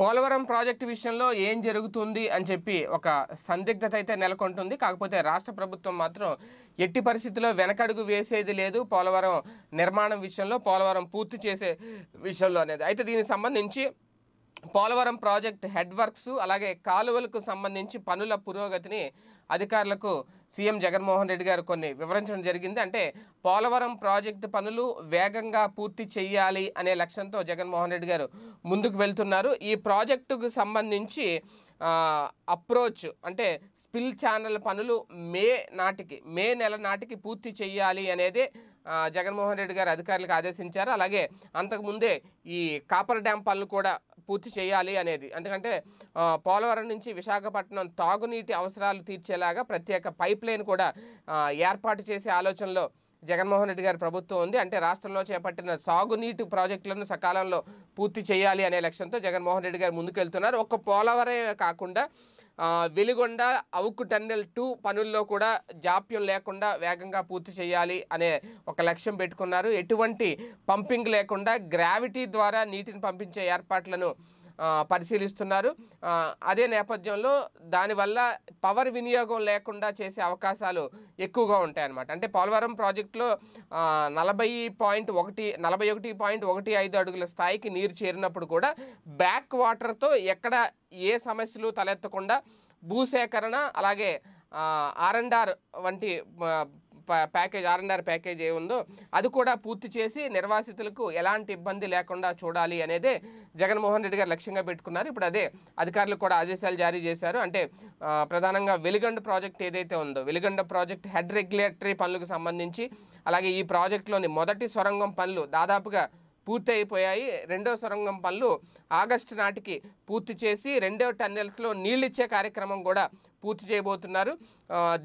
Polavaram project విషయంలో ఏం జరుగుతుంది అని చెప్పి ఒక సందిగ్ధత అయితే నెలకొంటుంది కాకపోతే రాష్ట్ర ప్రభుత్వం మాత్రం ఎట్టి పరిస్థితుల్లో వెనకడుగు వేసేది లేదు పోలవరం నిర్మాణం విషయంలో పోలవరం పూర్తి చేసే విషయంలో అనేది అయితే దీనికి సంబంధించి పోలవరం ప్రాజెక్ట్ హెడ్ వర్క్స్ అలాగే కాలువలకు సంబంధించి పనుల పురోగతిని అధికారులకు సీఎం జగన్మోహన్ రెడ్డి గారు కొన్ని వివరించడం జరిగింది అంటే పోలవరం ప్రాజెక్టు పనులు వేగంగా పూర్తి చేయాలి అనే లక్ష్యంతో జగన్మోహన్ రెడ్డి గారు ముందుకు వెళ్తున్నారు ఈ ప్రాజెక్టుకు సంబంధించి అప్రోచ్ అంటే స్పిల్ ఛానల్ పనులు మే నాటికి మే నెల నాటికి పూర్తి చేయాలి అనేది జగన్మోహన్ రెడ్డి గారు అధికారులకు ఆదేశించారు అలాగే అంతకుముందే ఈ కాపర్ డ్యామ్ పనులు కూడా పూర్తి చేయాలి అనేది ఎందుకంటే పోలవరం నుంచి విశాఖపట్నం తాగునీటి అవసరాలు తీర్చేలాగా ప్రత్యేక పైప్ లైన్ కూడా ఏర్పాటు చేసే ఆలోచనలో జగన్మోహన్ రెడ్డి గారి ప్రభుత్వం ఉంది అంటే రాష్ట్రంలో చేపట్టిన సాగునీటి ప్రాజెక్టులను సకాలంలో పూర్తి చేయాలి అనే లక్ష్యంతో జగన్మోహన్ రెడ్డి గారు ముందుకెళ్తున్నారు ఒక్క పోలవరమే కాకుండా వెలుగొండ అవుకు టన్నెల్ టూ పనుల్లో కూడా జాప్యం లేకుండా వేగంగా పూర్తి చేయాలి అనే ఒక లక్ష్యం పెట్టుకున్నారు ఎటువంటి పంపింగ్ లేకుండా గ్రావిటీ ద్వారా నీటిని పంపించే ఏర్పాట్లను పరిశీలిస్తున్నారు అదే నేపథ్యంలో దానివల్ల పవర్ వినియోగం లేకుండా చేసే అవకాశాలు ఎక్కువగా ఉంటాయన్నమాట అంటే పోలవరం ప్రాజెక్టులో నలభై పాయింట్ ఒకటి నలభై ఒకటి పాయింట్ ఒకటి ఐదు అడుగుల స్థాయికి నీరు చేరినప్పుడు కూడా బ్యాక్ వాటర్తో ఎక్కడ ఏ సమస్యలు తలెత్తకుండా భూసేకరణ అలాగే ఆర్ వంటి package R and R package ఏ ఉందో అది కూడా పూర్తి చేసి నిర్వాసితులకు ఎలాంటి ఇబ్బంది లేకుండా చూడాలి అనేది జగన్మోహన్ రెడ్డి గారు లక్ష్యంగా పెట్టుకున్నారు ఇప్పుడు అదే అధికారులు కూడా ఆదేశాలు జారీ చేశారు అంటే ప్రధానంగా వెలిగండ ప్రాజెక్ట్ ఏదైతే ఉందో వెలిగండ ప్రాజెక్ట్ హెడ్ రెగ్యులేటరీ పనులకు సంబంధించి అలాగే ఈ ప్రాజెక్టులోని మొదటి సొరంగం పనులు దాదాపుగా పూర్తి అయిపోయాయి రెండో సొరంగం పనులు ఆగస్టు నాటికి పూర్తి చేసి రెండో టన్నెల్స్లో నీళ్ళిచ్చే కార్యక్రమం కూడా పూర్తి చేయబోతున్నారు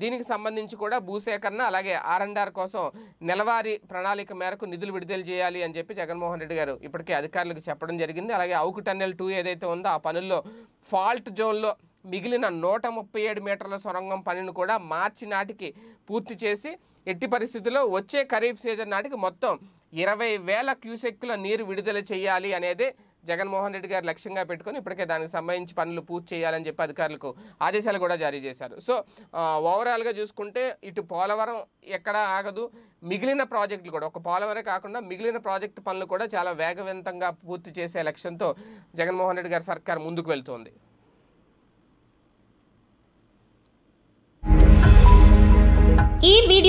దీనికి సంబంధించి కూడా భూసేకరణ అలాగే ఆర్ఎండ్ఆర్ కోసం నెలవారీ ప్రణాళిక మేరకు నిధులు విడుదల చేయాలి అని చెప్పి జగన్మోహన్ రెడ్డి గారు ఇప్పటికే అధికారులకు చెప్పడం జరిగింది అలాగే అవుకు టన్నెల్ టూ ఏదైతే ఉందో ఆ పనుల్లో ఫాల్ట్ జోన్లో మిగిలిన నూట ముప్పై ఏడు మీటర్ల సొరంగం పనిని కూడా మార్చి నాటికి పూర్తి చేసి ఎట్టి పరిస్థితుల్లో వచ్చే ఖరీఫ్ సీజన్ నాటికి మొత్తం ఇరవై వేల క్యూసెక్కుల నీరు విడుదల చేయాలి అనేది జగన్మోహన్ రెడ్డి గారు లక్ష్యంగా పెట్టుకొని ఇప్పటికే దానికి సంబంధించి పనులు పూర్తి చేయాలని చెప్పి అధికారులకు ఆదేశాలు కూడా జారీ చేశారు సో ఓవరాల్గా చూసుకుంటే ఇటు పోలవరం ఎక్కడ ఆగదు మిగిలిన ప్రాజెక్టులు కూడా ఒక పోలవరే కాకుండా మిగిలిన ప్రాజెక్టు పనులు కూడా చాలా వేగవంతంగా పూర్తి చేసే లక్ష్యంతో జగన్మోహన్ రెడ్డి గారి సర్కార్ ముందుకు వెళ్తోంది